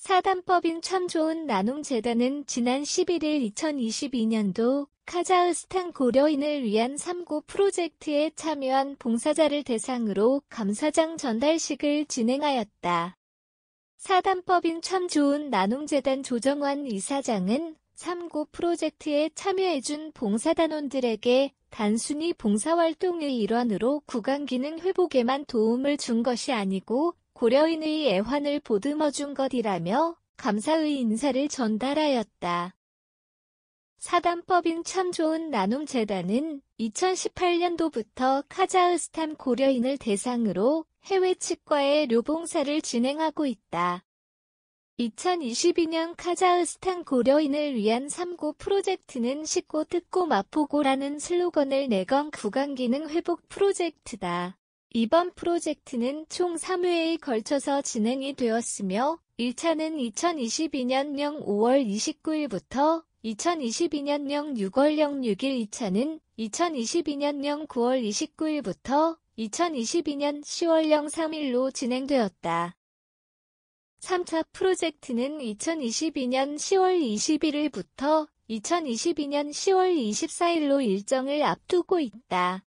사단법인 참 좋은 나눔재단은 지난 11일 2022년도 카자흐스탄 고려인을 위한 3구 프로젝트에 참여한 봉사자를 대상으로 감사장 전달식을 진행하였다. 사단법인 참 좋은 나눔재단 조정환 이사장은 3구 프로젝트에 참여해준 봉사단원들에게 단순히 봉사활동의 일환으로 구강기능 회복에만 도움을 준 것이 아니고 고려인의 애환을 보듬어준 것이라며 감사의 인사를 전달하였다. 사단법인 참 좋은 나눔 재단은 2018년도부터 카자흐스탄 고려인을 대상으로 해외 측과의 료봉사를 진행하고 있다. 2022년 카자흐스탄 고려인을 위한 3구 프로젝트는 씻고 듣고 맛보고라는 슬로건을 내건 구강기능 회복 프로젝트다. 이번 프로젝트는 총 3회에 걸쳐서 진행이 되었으며 1차는 2022년령 5월 29일부터 2022년령 6월령 6일 2차는 2022년령 9월 29일부터 2022년 1 0월0 3일로 진행되었다. 3차 프로젝트는 2022년 10월 21일부터 2022년 10월 24일로 일정을 앞두고 있다.